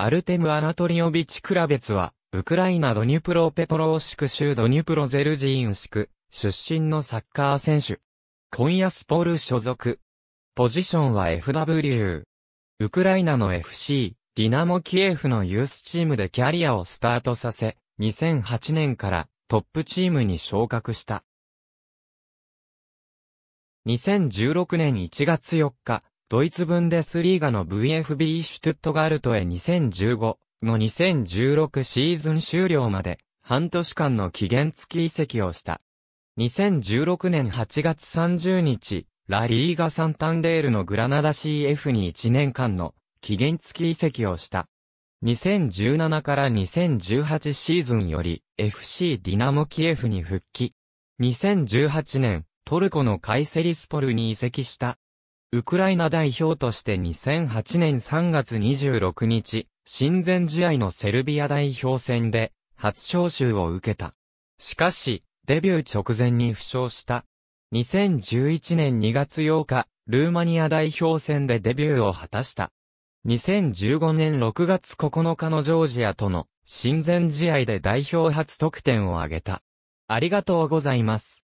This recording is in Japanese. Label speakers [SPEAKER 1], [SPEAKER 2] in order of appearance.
[SPEAKER 1] アルテム・アナトリオビチ・クラベツは、ウクライナドニュプロペトローシク州ドニュプロゼルジーンシク、出身のサッカー選手。今夜スポール所属。ポジションは FW。ウクライナの FC、ディナモキエフのユースチームでキャリアをスタートさせ、2008年からトップチームに昇格した。2016年1月4日、ドイツブンデスリーガの VFB シュトゥットガルトへ2015の2016シーズン終了まで半年間の期限付き移籍をした。2016年8月30日、ラリーガサンタンデールのグラナダ CF に1年間の期限付き移籍をした。2017から2018シーズンより FC ディナモキエフに復帰。2018年、トルコのカイセリスポルに移籍した。ウクライナ代表として2008年3月26日、親善試合のセルビア代表戦で初招集を受けた。しかし、デビュー直前に負傷した。2011年2月8日、ルーマニア代表戦でデビューを果たした。2015年6月9日のジョージアとの親善試合で代表初得点を挙げた。ありがとうございます。